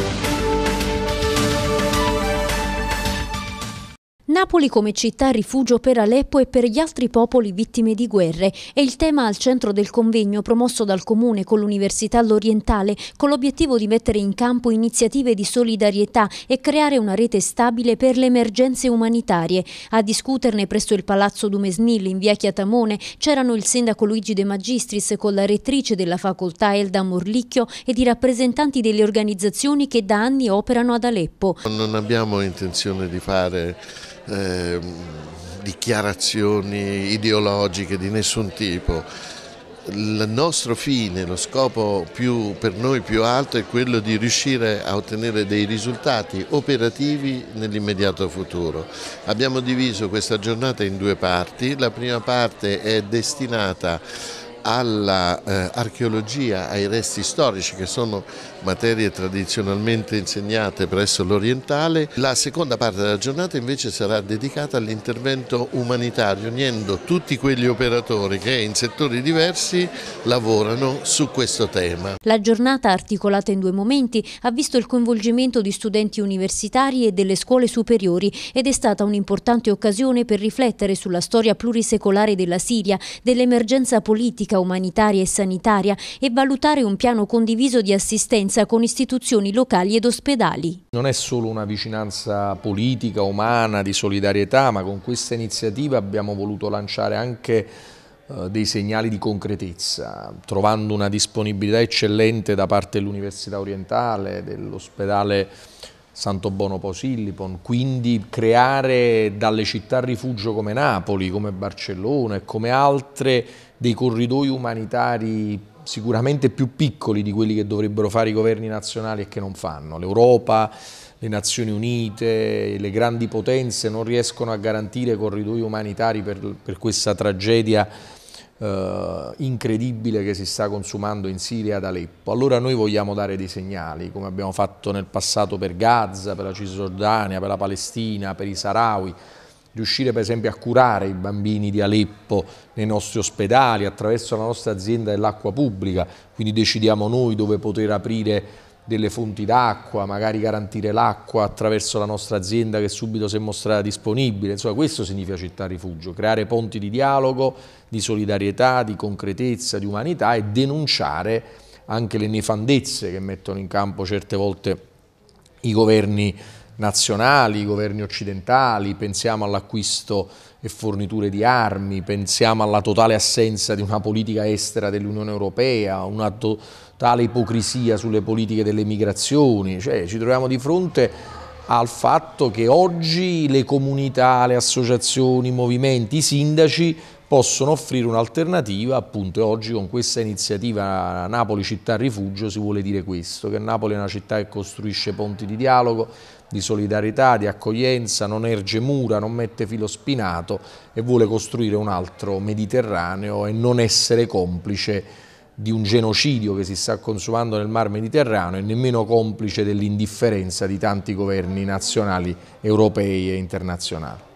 Thank you. Napoli come città rifugio per Aleppo e per gli altri popoli vittime di guerre è il tema al centro del convegno promosso dal Comune con l'Università L'Orientale con l'obiettivo di mettere in campo iniziative di solidarietà e creare una rete stabile per le emergenze umanitarie. A discuterne presso il Palazzo Dumesnil in via Chiatamone c'erano il sindaco Luigi De Magistris con la rettrice della facoltà Elda Morlicchio ed i rappresentanti delle organizzazioni che da anni operano ad Aleppo. Non abbiamo intenzione di fare eh, dichiarazioni ideologiche di nessun tipo. Il nostro fine, lo scopo più, per noi più alto è quello di riuscire a ottenere dei risultati operativi nell'immediato futuro. Abbiamo diviso questa giornata in due parti, la prima parte è destinata all'archeologia, eh, ai resti storici che sono materie tradizionalmente insegnate presso l'orientale. La seconda parte della giornata invece sarà dedicata all'intervento umanitario, unendo tutti quegli operatori che in settori diversi lavorano su questo tema. La giornata, articolata in due momenti, ha visto il coinvolgimento di studenti universitari e delle scuole superiori ed è stata un'importante occasione per riflettere sulla storia plurisecolare della Siria, dell'emergenza politica umanitaria e sanitaria e valutare un piano condiviso di assistenza con istituzioni locali ed ospedali. Non è solo una vicinanza politica, umana, di solidarietà, ma con questa iniziativa abbiamo voluto lanciare anche eh, dei segnali di concretezza, trovando una disponibilità eccellente da parte dell'Università Orientale, dell'ospedale Santo Bono Posillipon, quindi creare dalle città rifugio come Napoli, come Barcellona e come altre dei corridoi umanitari sicuramente più piccoli di quelli che dovrebbero fare i governi nazionali e che non fanno. L'Europa, le Nazioni Unite, le grandi potenze non riescono a garantire corridoi umanitari per, per questa tragedia eh, incredibile che si sta consumando in Siria ad Aleppo. Allora noi vogliamo dare dei segnali, come abbiamo fatto nel passato per Gaza, per la Cisgiordania, per la Palestina, per i Sarawi, riuscire per esempio a curare i bambini di Aleppo nei nostri ospedali attraverso la nostra azienda dell'acqua pubblica, quindi decidiamo noi dove poter aprire delle fonti d'acqua, magari garantire l'acqua attraverso la nostra azienda che subito si è mostrata disponibile. Insomma, questo significa città rifugio, creare ponti di dialogo, di solidarietà, di concretezza, di umanità e denunciare anche le nefandezze che mettono in campo certe volte i governi nazionali, i governi occidentali, pensiamo all'acquisto e forniture di armi, pensiamo alla totale assenza di una politica estera dell'Unione Europea, una totale ipocrisia sulle politiche delle migrazioni, cioè ci troviamo di fronte al fatto che oggi le comunità, le associazioni, i movimenti, i sindaci possono offrire un'alternativa, appunto, e oggi con questa iniziativa Napoli città rifugio si vuole dire questo, che Napoli è una città che costruisce ponti di dialogo, di solidarietà, di accoglienza, non erge mura, non mette filo spinato e vuole costruire un altro Mediterraneo e non essere complice di un genocidio che si sta consumando nel Mar Mediterraneo e nemmeno complice dell'indifferenza di tanti governi nazionali, europei e internazionali.